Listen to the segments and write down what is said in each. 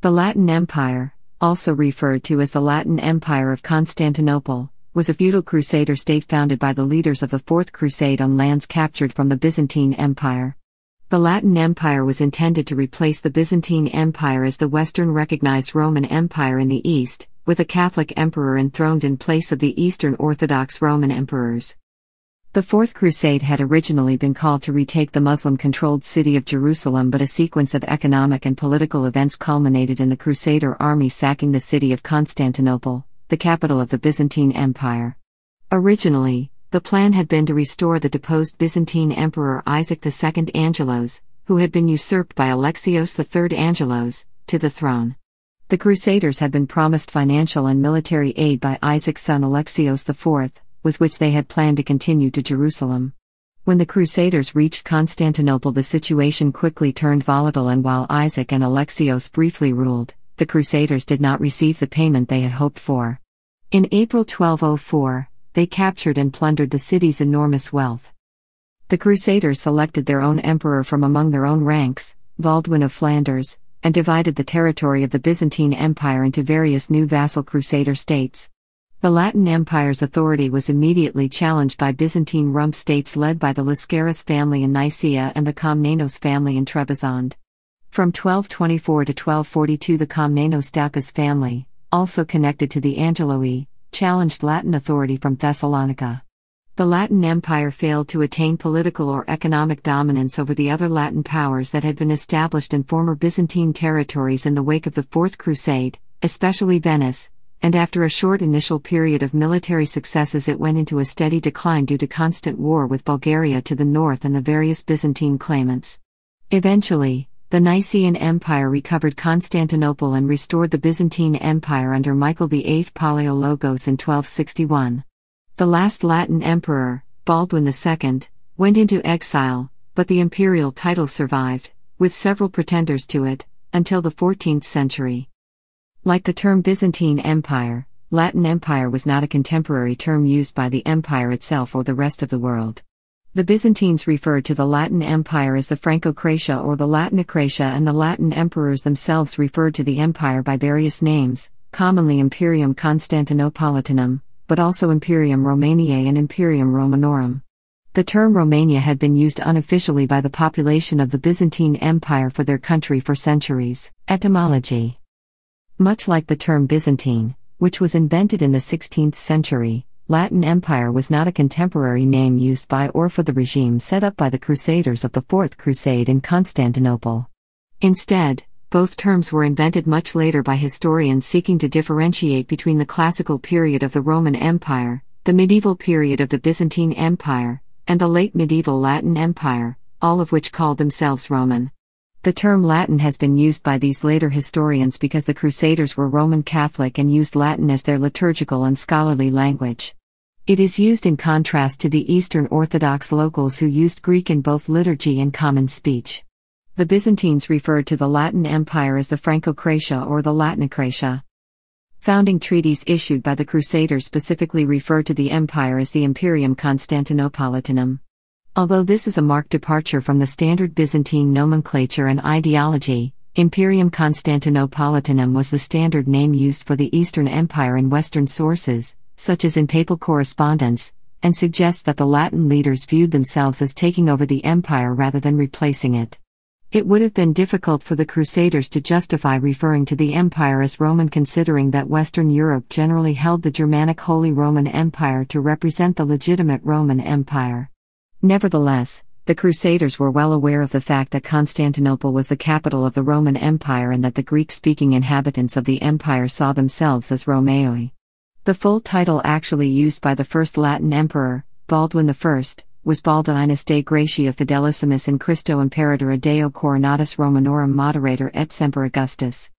The Latin Empire, also referred to as the Latin Empire of Constantinople, was a feudal crusader state founded by the leaders of the Fourth Crusade on lands captured from the Byzantine Empire. The Latin Empire was intended to replace the Byzantine Empire as the Western recognized Roman Empire in the East, with a Catholic emperor enthroned in place of the Eastern Orthodox Roman emperors. The Fourth Crusade had originally been called to retake the Muslim controlled city of Jerusalem, but a sequence of economic and political events culminated in the Crusader army sacking the city of Constantinople, the capital of the Byzantine Empire. Originally, the plan had been to restore the deposed Byzantine Emperor Isaac II Angelos, who had been usurped by Alexios III Angelos, to the throne. The Crusaders had been promised financial and military aid by Isaac's son Alexios IV, with which they had planned to continue to Jerusalem. When the Crusaders reached Constantinople, the situation quickly turned volatile, and while Isaac and Alexios briefly ruled, the Crusaders did not receive the payment they had hoped for. In April 1204, they captured and plundered the city's enormous wealth. The Crusaders selected their own emperor from among their own ranks, Baldwin of Flanders, and divided the territory of the Byzantine Empire into various new vassal Crusader states. The Latin Empire's authority was immediately challenged by Byzantine rump states led by the Lascaris family in Nicaea and the Komnenos family in Trebizond. From 1224 to 1242, the Komnenos doukas family, also connected to the Angeloi, challenged Latin authority from Thessalonica. The Latin Empire failed to attain political or economic dominance over the other Latin powers that had been established in former Byzantine territories in the wake of the Fourth Crusade, especially Venice, and after a short initial period of military successes, it went into a steady decline due to constant war with Bulgaria to the north and the various Byzantine claimants. Eventually, the Nicene Empire recovered Constantinople and restored the Byzantine Empire under Michael VIII Palaiologos in 1261. The last Latin emperor, Baldwin II, went into exile, but the imperial title survived, with several pretenders to it, until the 14th century. Like the term Byzantine Empire, Latin Empire was not a contemporary term used by the empire itself or the rest of the world. The Byzantines referred to the Latin Empire as the Franco-Cratia or the Latin and the Latin emperors themselves referred to the empire by various names, commonly Imperium Constantinopolitanum, but also Imperium Romaniae and Imperium Romanorum. The term Romania had been used unofficially by the population of the Byzantine Empire for their country for centuries. Etymology much like the term Byzantine, which was invented in the 16th century, Latin Empire was not a contemporary name used by or for the regime set up by the Crusaders of the Fourth Crusade in Constantinople. Instead, both terms were invented much later by historians seeking to differentiate between the classical period of the Roman Empire, the medieval period of the Byzantine Empire, and the late medieval Latin Empire, all of which called themselves Roman. The term Latin has been used by these later historians because the Crusaders were Roman Catholic and used Latin as their liturgical and scholarly language. It is used in contrast to the Eastern Orthodox locals who used Greek in both liturgy and common speech. The Byzantines referred to the Latin Empire as the Francocratia or the Latinocratia. Founding treaties issued by the Crusaders specifically refer to the empire as the Imperium Constantinopolitanum. Although this is a marked departure from the standard Byzantine nomenclature and ideology, Imperium Constantinopolitanum was the standard name used for the Eastern Empire in Western sources, such as in papal correspondence, and suggests that the Latin leaders viewed themselves as taking over the empire rather than replacing it. It would have been difficult for the Crusaders to justify referring to the empire as Roman, considering that Western Europe generally held the Germanic Holy Roman Empire to represent the legitimate Roman Empire. Nevertheless, the Crusaders were well aware of the fact that Constantinople was the capital of the Roman Empire and that the Greek speaking inhabitants of the empire saw themselves as Romei. The full title actually used by the first Latin emperor, Baldwin I, was Baldinus de Gratia Fidelissimus in Christo Imperatore Deo Coronatus Romanorum Moderator et Semper Augustus.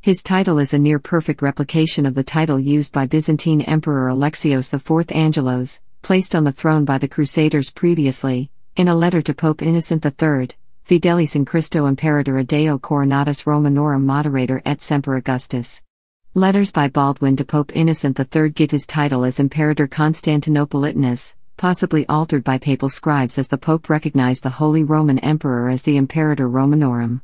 His title is a near perfect replication of the title used by Byzantine Emperor Alexios IV Angelos, placed on the throne by the Crusaders previously, in a letter to Pope Innocent III, Fidelis in Christo Imperator Deo Coronatus Romanorum Moderator et Semper Augustus. Letters by Baldwin to Pope Innocent III give his title as Imperator Constantinopolitanus, possibly altered by papal scribes as the Pope recognized the Holy Roman Emperor as the Imperator Romanorum.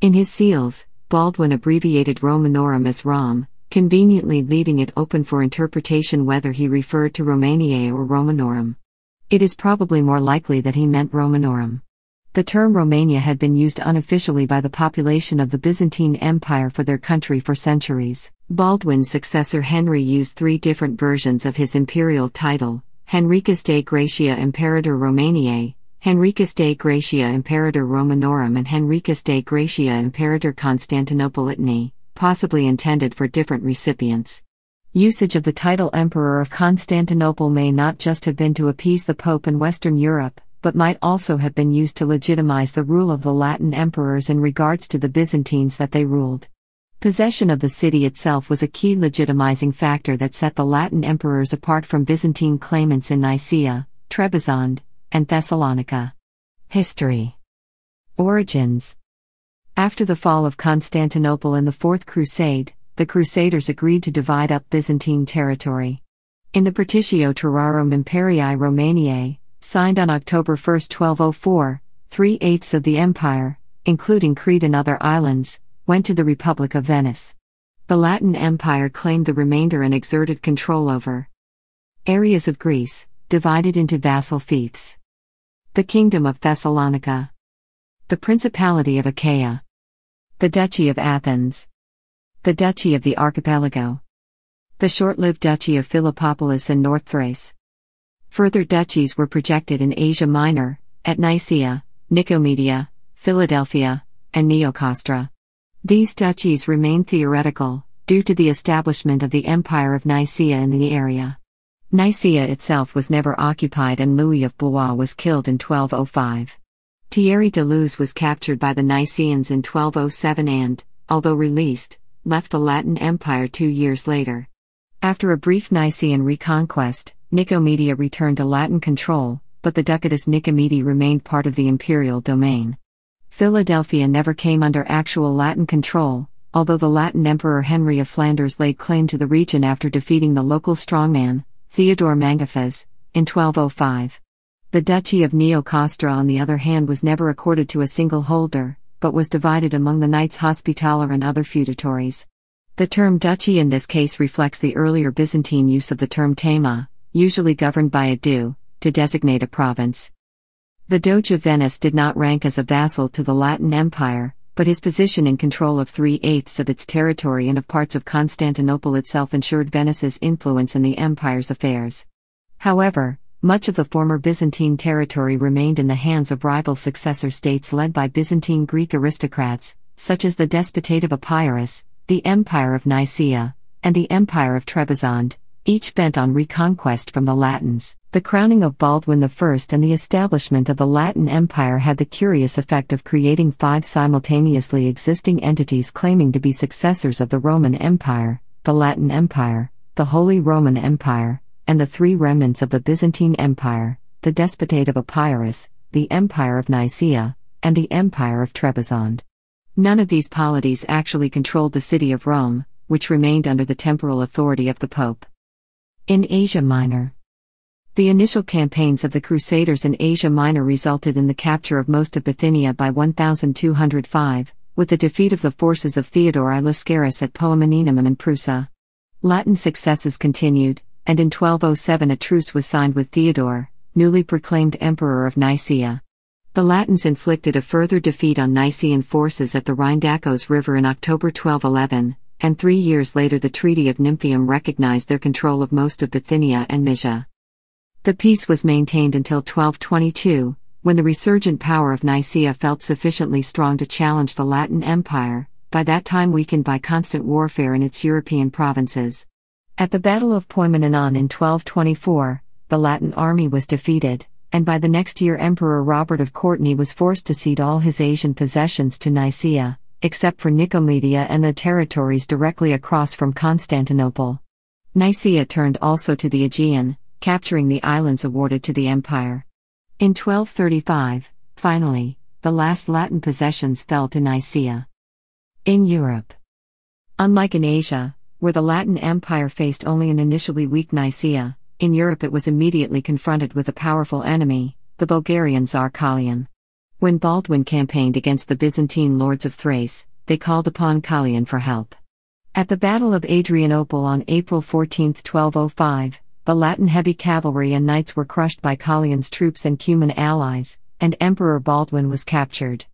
In his seals, Baldwin abbreviated Romanorum as Rom, conveniently leaving it open for interpretation whether he referred to Romaniae or Romanorum. It is probably more likely that he meant Romanorum. The term Romania had been used unofficially by the population of the Byzantine Empire for their country for centuries. Baldwin's successor Henry used three different versions of his imperial title Henricus de Gratia Imperator Romaniae, Henricus de Gratia Imperator Romanorum, and Henricus de Gratia Imperator Constantinopolitani possibly intended for different recipients. Usage of the title Emperor of Constantinople may not just have been to appease the Pope in Western Europe, but might also have been used to legitimize the rule of the Latin emperors in regards to the Byzantines that they ruled. Possession of the city itself was a key legitimizing factor that set the Latin emperors apart from Byzantine claimants in Nicaea, Trebizond, and Thessalonica. History Origins after the fall of Constantinople in the Fourth Crusade, the Crusaders agreed to divide up Byzantine territory. In the Partitio Terrarum Imperii Romaniae, signed on October 1, 1204, three eighths of the empire, including Crete and other islands, went to the Republic of Venice. The Latin Empire claimed the remainder and exerted control over areas of Greece, divided into vassal fiefs. The Kingdom of Thessalonica. The Principality of Achaia. The Duchy of Athens. The Duchy of the Archipelago. The short lived Duchy of Philippopolis and North Thrace. Further duchies were projected in Asia Minor, at Nicaea, Nicomedia, Philadelphia, and Neocostra. These duchies remain theoretical, due to the establishment of the Empire of Nicaea in the area. Nicaea itself was never occupied and Louis of Blois was killed in 1205. Thierry Deleuze was captured by the Nicaeans in 1207 and, although released, left the Latin Empire two years later. After a brief Nicaean reconquest, Nicomedia returned to Latin control, but the Ducatus Nicomedi remained part of the imperial domain. Philadelphia never came under actual Latin control, although the Latin Emperor Henry of Flanders laid claim to the region after defeating the local strongman, Theodore Mangafes, in 1205. The Duchy of Neocostra, on the other hand, was never accorded to a single holder, but was divided among the Knights Hospitaller and other feudatories. The term duchy in this case reflects the earlier Byzantine use of the term tama, usually governed by a du, to designate a province. The Doge of Venice did not rank as a vassal to the Latin Empire, but his position in control of three eighths of its territory and of parts of Constantinople itself ensured Venice's influence in the empire's affairs. However, much of the former Byzantine territory remained in the hands of rival successor states led by Byzantine Greek aristocrats, such as the Despotate of Epirus, the Empire of Nicaea, and the Empire of Trebizond, each bent on reconquest from the Latins. The crowning of Baldwin I and the establishment of the Latin Empire had the curious effect of creating five simultaneously existing entities claiming to be successors of the Roman Empire, the Latin Empire, the Holy Roman Empire, and the three remnants of the Byzantine Empire the Despotate of Epirus, the Empire of Nicaea, and the Empire of Trebizond. None of these polities actually controlled the city of Rome, which remained under the temporal authority of the Pope. In Asia Minor, the initial campaigns of the Crusaders in Asia Minor resulted in the capture of most of Bithynia by 1205, with the defeat of the forces of Theodore I Lascaris at Poemeninum and Prusa. Latin successes continued, and in 1207 a truce was signed with Theodore, newly proclaimed Emperor of Nicaea. The Latins inflicted a further defeat on Nicaean forces at the Rhindacos River in October 1211, and three years later the Treaty of Nymphium recognized their control of most of Bithynia and Mysia. The peace was maintained until 1222, when the resurgent power of Nicaea felt sufficiently strong to challenge the Latin Empire, by that time weakened by constant warfare in its European provinces. At the Battle of Poimenanon in 1224, the Latin army was defeated, and by the next year Emperor Robert of Courtenay was forced to cede all his Asian possessions to Nicaea, except for Nicomedia and the territories directly across from Constantinople. Nicaea turned also to the Aegean, capturing the islands awarded to the empire. In 1235, finally, the last Latin possessions fell to Nicaea. In Europe, unlike in Asia, where the Latin Empire faced only an initially weak Nicaea, in Europe it was immediately confronted with a powerful enemy, the Bulgarian Tsar Kalian. When Baldwin campaigned against the Byzantine lords of Thrace, they called upon Kalian for help. At the Battle of Adrianople on April 14, 1205, the Latin heavy cavalry and knights were crushed by Kalian's troops and Cuman allies, and Emperor Baldwin was captured.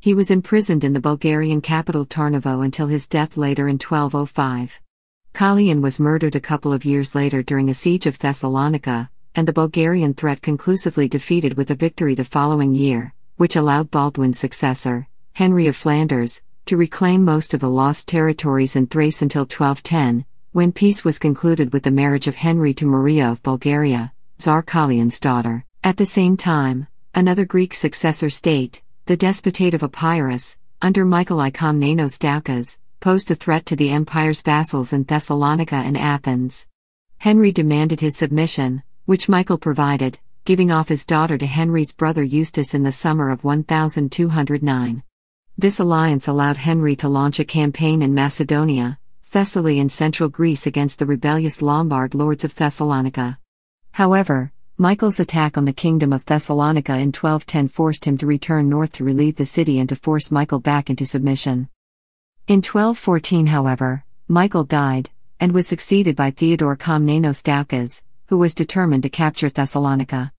He was imprisoned in the Bulgarian capital Tarnovo until his death later in 1205. Kalian was murdered a couple of years later during a siege of Thessalonica, and the Bulgarian threat conclusively defeated with a victory the following year, which allowed Baldwin's successor, Henry of Flanders, to reclaim most of the lost territories in Thrace until 1210, when peace was concluded with the marriage of Henry to Maria of Bulgaria, Tsar Kalian's daughter. At the same time, another Greek successor state, the Despotate of Epirus, under Michael I Komnenos Doukas, posed a threat to the empire's vassals in Thessalonica and Athens. Henry demanded his submission, which Michael provided, giving off his daughter to Henry's brother Eustace in the summer of 1209. This alliance allowed Henry to launch a campaign in Macedonia, Thessaly, and central Greece against the rebellious Lombard lords of Thessalonica. However, Michael's attack on the kingdom of Thessalonica in 1210 forced him to return north to relieve the city and to force Michael back into submission. In 1214, however, Michael died, and was succeeded by Theodore Komnenos Doukas, who was determined to capture Thessalonica.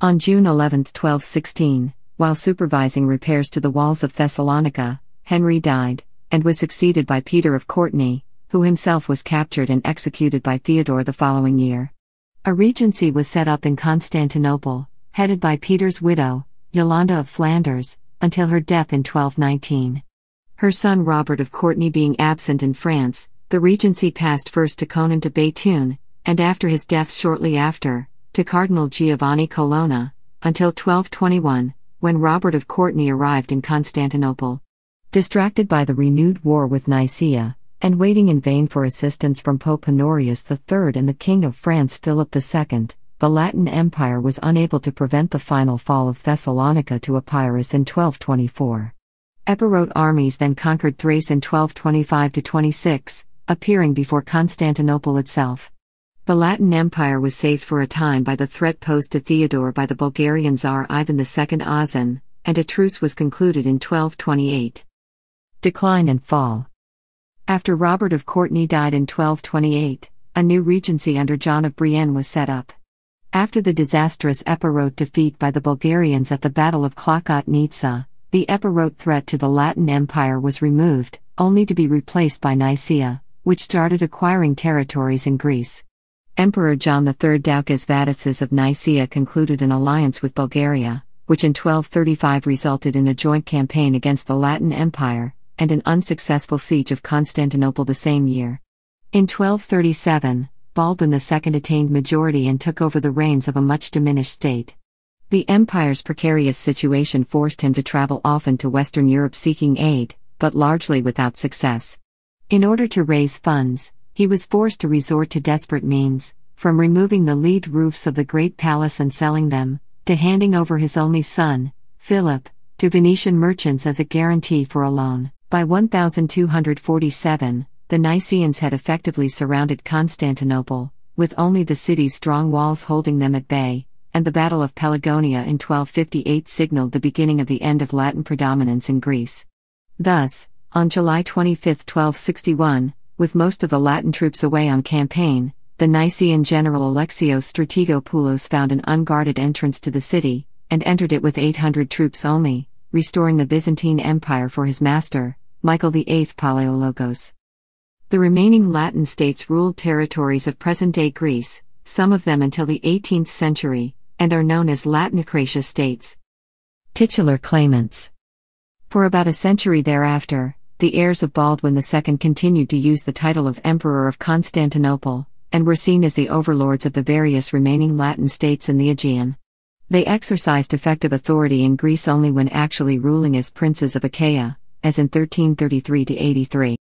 On June 11, 1216, while supervising repairs to the walls of Thessalonica, Henry died, and was succeeded by Peter of Courtenay, who himself was captured and executed by Theodore the following year. A regency was set up in Constantinople, headed by Peter's widow, Yolanda of Flanders, until her death in 1219 her son Robert of Courtenay being absent in France, the regency passed first to Conan de Bethune, and after his death shortly after, to Cardinal Giovanni Colonna, until 1221, when Robert of Courtenay arrived in Constantinople. Distracted by the renewed war with Nicaea, and waiting in vain for assistance from Pope Honorius III and the King of France Philip II, the Latin Empire was unable to prevent the final fall of Thessalonica to Epirus in 1224. Epirote armies then conquered Thrace in 1225 26, appearing before Constantinople itself. The Latin Empire was saved for a time by the threat posed to Theodore by the Bulgarian Tsar Ivan II Azan, and a truce was concluded in 1228. Decline and Fall After Robert of Courtenay died in 1228, a new regency under John of Brienne was set up. After the disastrous Epirote defeat by the Bulgarians at the Battle of Klokotnitsa, the Epirote threat to the Latin Empire was removed, only to be replaced by Nicaea, which started acquiring territories in Greece. Emperor John III Doukas Vatatzes of Nicaea concluded an alliance with Bulgaria, which in 1235 resulted in a joint campaign against the Latin Empire, and an unsuccessful siege of Constantinople the same year. In 1237, Baldwin II attained majority and took over the reins of a much diminished state. The empire's precarious situation forced him to travel often to Western Europe seeking aid, but largely without success. In order to raise funds, he was forced to resort to desperate means, from removing the lead roofs of the great palace and selling them, to handing over his only son, Philip, to Venetian merchants as a guarantee for a loan. By 1247, the Nicaeans had effectively surrounded Constantinople, with only the city's strong walls holding them at bay, and the Battle of Pelagonia in 1258 signaled the beginning of the end of Latin predominance in Greece. Thus, on July 25, 1261, with most of the Latin troops away on campaign, the Nicean general Alexios Strategopoulos found an unguarded entrance to the city, and entered it with 800 troops only, restoring the Byzantine Empire for his master, Michael VIII Palaiologos. The remaining Latin states ruled territories of present day Greece, some of them until the 18th century, and are known as Latinocratia states. Titular claimants. For about a century thereafter, the heirs of Baldwin II continued to use the title of Emperor of Constantinople, and were seen as the overlords of the various remaining Latin states in the Aegean. They exercised effective authority in Greece only when actually ruling as princes of Achaia, as in 1333 83.